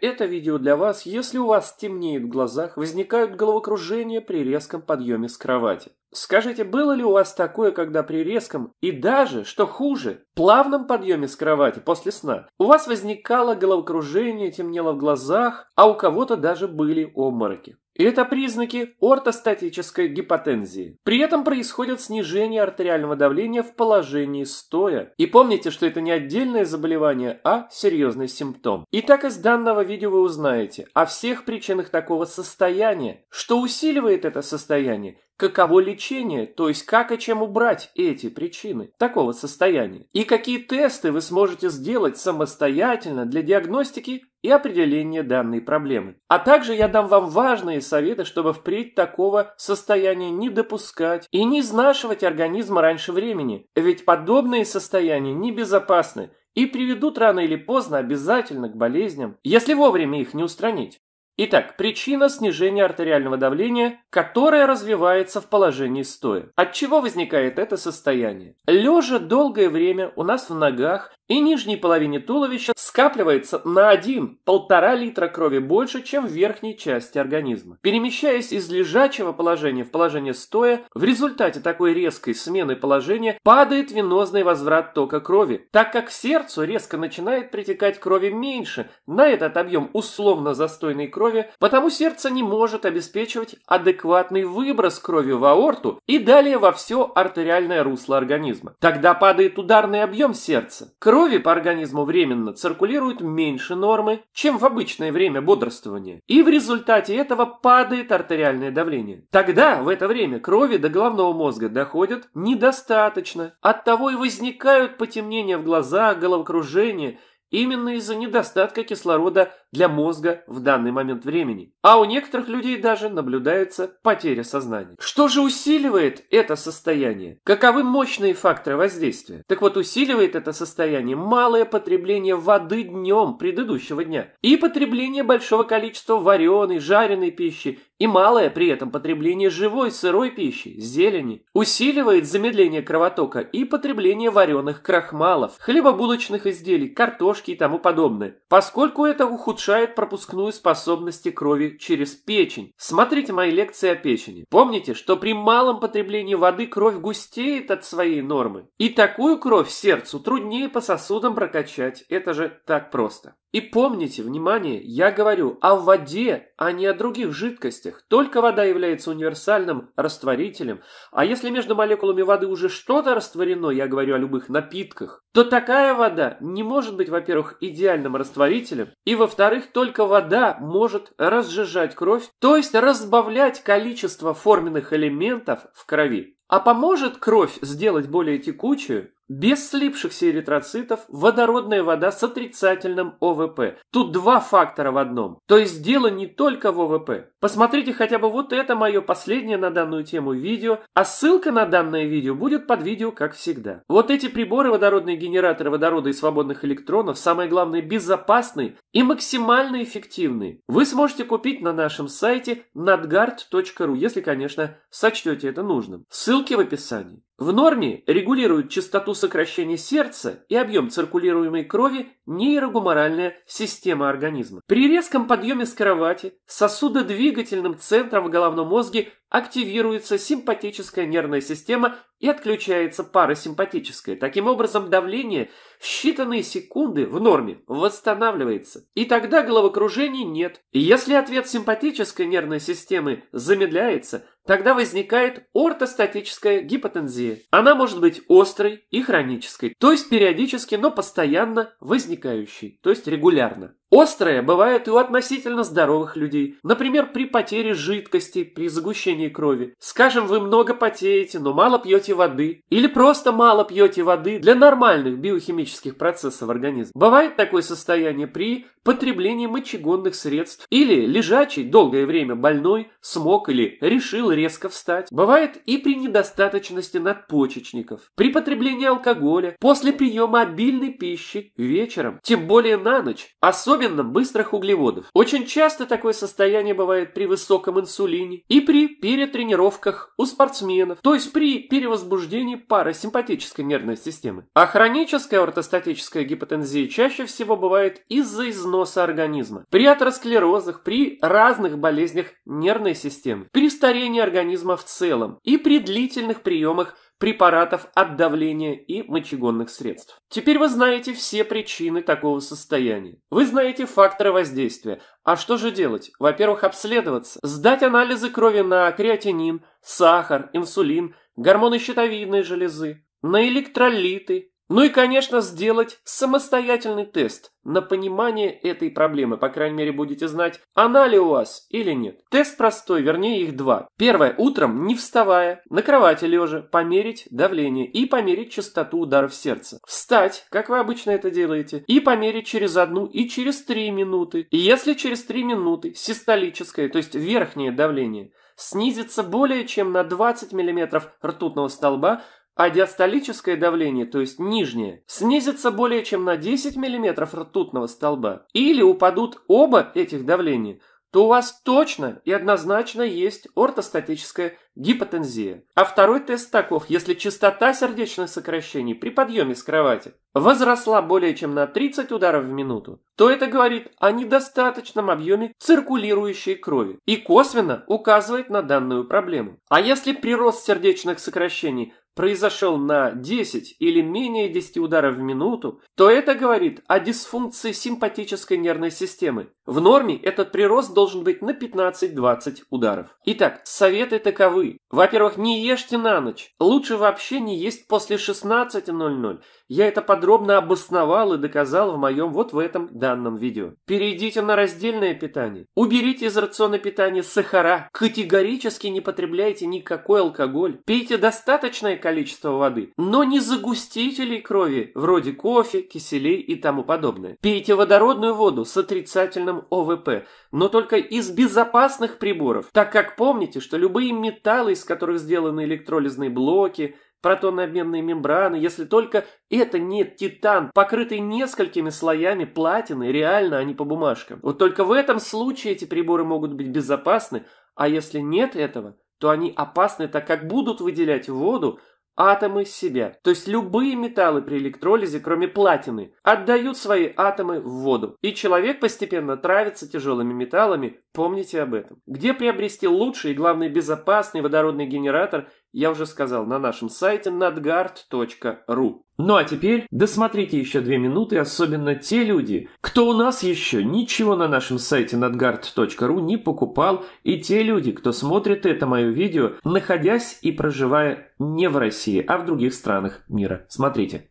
Это видео для вас, если у вас темнеет в глазах, возникают головокружения при резком подъеме с кровати. Скажите, было ли у вас такое, когда при резком и даже, что хуже, плавном подъеме с кровати после сна у вас возникало головокружение, темнело в глазах, а у кого-то даже были обмороки? И это признаки ортостатической гипотензии. При этом происходит снижение артериального давления в положении стоя. И помните, что это не отдельное заболевание, а серьезный симптом. И так из данного видео вы узнаете о всех причинах такого состояния, что усиливает это состояние каково лечение, то есть как и чем убрать эти причины такого состояния, и какие тесты вы сможете сделать самостоятельно для диагностики и определения данной проблемы. А также я дам вам важные советы, чтобы впредь такого состояния не допускать и не изнашивать организм раньше времени, ведь подобные состояния небезопасны и приведут рано или поздно обязательно к болезням, если вовремя их не устранить. Итак, причина снижения артериального давления, которое развивается в положении стоя. От чего возникает это состояние? Лежа долгое время у нас в ногах и нижней половине туловища скапливается на 1-1,5 литра крови больше, чем в верхней части организма. Перемещаясь из лежачего положения в положение стоя, в результате такой резкой смены положения падает венозный возврат тока крови, так как сердцу резко начинает притекать крови меньше на этот объем условно застойной крови, потому сердце не может обеспечивать адекватный выброс крови в аорту и далее во все артериальное русло организма. Тогда падает ударный объем сердца. Кровь Крови по организму временно циркулирует меньше нормы, чем в обычное время бодрствования, и в результате этого падает артериальное давление. Тогда, в это время, крови до головного мозга доходят недостаточно. Оттого и возникают потемнения в глазах, головокружение, Именно из-за недостатка кислорода для мозга в данный момент времени. А у некоторых людей даже наблюдается потеря сознания. Что же усиливает это состояние? Каковы мощные факторы воздействия? Так вот, усиливает это состояние малое потребление воды днем предыдущего дня и потребление большого количества вареной, жареной пищи и малое при этом потребление живой, сырой пищи, зелени. Усиливает замедление кровотока и потребление вареных крахмалов, хлебобулочных изделий, картошки, крошки и тому подобное, поскольку это ухудшает пропускную способность крови через печень. Смотрите мои лекции о печени. Помните, что при малом потреблении воды кровь густеет от своей нормы, и такую кровь сердцу труднее по сосудам прокачать, это же так просто. И помните, внимание, я говорю о воде, а не о других жидкостях. Только вода является универсальным растворителем. А если между молекулами воды уже что-то растворено, я говорю о любых напитках, то такая вода не может быть, во-первых, идеальным растворителем, и, во-вторых, только вода может разжижать кровь, то есть разбавлять количество форменных элементов в крови. А поможет кровь сделать более текучую? Без слипшихся эритроцитов водородная вода с отрицательным ОВП. Тут два фактора в одном. То есть дело не только в ОВП. Посмотрите хотя бы вот это мое последнее на данную тему видео, а ссылка на данное видео будет под видео, как всегда. Вот эти приборы, водородные генераторы водорода и свободных электронов, самое главное, безопасные и максимально эффективные. Вы сможете купить на нашем сайте nadgard.ru, если, конечно, сочтете это нужным. Ссылка ссылки в описании. В норме регулирует частоту сокращения сердца и объем циркулируемой крови нейрогуморальная система организма. При резком подъеме с кровати сосудодвигательным центром в головном мозге активируется симпатическая нервная система и отключается парасимпатическая. Таким образом, давление в считанные секунды в норме восстанавливается. И тогда головокружений нет. если ответ симпатической нервной системы замедляется, тогда возникает ортостатическая гипотензия депрессии. Она может быть острой и хронической, то есть периодически, но постоянно возникающей, то есть регулярно. Острое бывает и у относительно здоровых людей. Например, при потере жидкости, при загущении крови. Скажем, вы много потеете, но мало пьете воды. Или просто мало пьете воды для нормальных биохимических процессов организма. Бывает такое состояние при потреблении мочегонных средств. Или лежачий долгое время больной смог или решил резко встать. Бывает и при недостаточности надпочечников. При потреблении алкоголя, после приема обильной пищи вечером. Тем более на ночь. Особенно особенно быстрых углеводов. Очень часто такое состояние бывает при высоком инсулине и при перетренировках у спортсменов, то есть при перевозбуждении парасимпатической нервной системы. А хроническая ортостатическая гипотензия чаще всего бывает из-за износа организма, при атеросклерозах, при разных болезнях нервной системы, при старении организма в целом и при длительных приемах препаратов от давления и мочегонных средств. Теперь вы знаете все причины такого состояния. Вы знаете факторы воздействия. А что же делать? Во-первых, обследоваться, сдать анализы крови на креатинин, сахар, инсулин, гормоны щитовидной железы, на электролиты, ну и, конечно, сделать самостоятельный тест на понимание этой проблемы. По крайней мере, будете знать, она ли у вас или нет. Тест простой, вернее их два. Первое. Утром, не вставая, на кровати лежа, померить давление и померить частоту ударов сердца. Встать, как вы обычно это делаете, и померить через одну и через три минуты. И если через три минуты систолическое, то есть верхнее давление, снизится более чем на 20 мм ртутного столба, а диастолическое давление, то есть нижнее, снизится более чем на 10 мм ртутного столба, или упадут оба этих давления, то у вас точно и однозначно есть ортостатическая гипотензия. А второй тест таков, если частота сердечных сокращений при подъеме с кровати возросла более чем на 30 ударов в минуту, то это говорит о недостаточном объеме циркулирующей крови и косвенно указывает на данную проблему. А если прирост сердечных сокращений произошел на 10 или менее 10 ударов в минуту, то это говорит о дисфункции симпатической нервной системы. В норме этот прирост должен быть на 15-20 ударов. Итак, советы таковы. Во-первых, не ешьте на ночь. Лучше вообще не есть после 16.00. Я это подробно обосновал и доказал в моем вот в этом данном видео. Перейдите на раздельное питание. Уберите из рациона питания сахара. Категорически не потребляйте никакой алкоголь. Пейте достаточное количество количество воды, но не загустителей крови, вроде кофе, киселей и тому подобное. Пейте водородную воду с отрицательным ОВП, но только из безопасных приборов, так как помните, что любые металлы, из которых сделаны электролизные блоки, протонобменные мембраны, если только это не титан, покрытый несколькими слоями платины, реально, а не по бумажкам. Вот только в этом случае эти приборы могут быть безопасны, а если нет этого, то они опасны, так как будут выделять воду, атомы себя. То есть любые металлы при электролизе, кроме платины, отдают свои атомы в воду. И человек постепенно травится тяжелыми металлами, помните об этом. Где приобрести лучший и, главное, безопасный водородный генератор я уже сказал, на нашем сайте надгард.ру. Ну а теперь досмотрите еще две минуты, особенно те люди, кто у нас еще ничего на нашем сайте надгард.ру не покупал, и те люди, кто смотрит это мое видео, находясь и проживая не в России, а в других странах мира. Смотрите.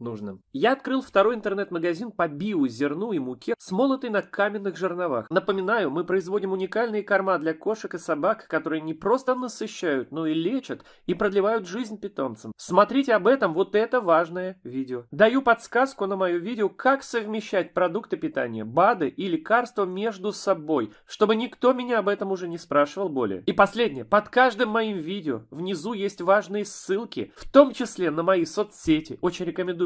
нужным. Я открыл второй интернет-магазин по зерну и муке, смолотой на каменных жерновах. Напоминаю, мы производим уникальные корма для кошек и собак, которые не просто насыщают, но и лечат и продлевают жизнь питомцам. Смотрите об этом вот это важное видео. Даю подсказку на мое видео, как совмещать продукты питания, БАДы и лекарства между собой, чтобы никто меня об этом уже не спрашивал более. И последнее, под каждым моим видео внизу есть важные ссылки, в том числе на мои соцсети. Очень рекомендую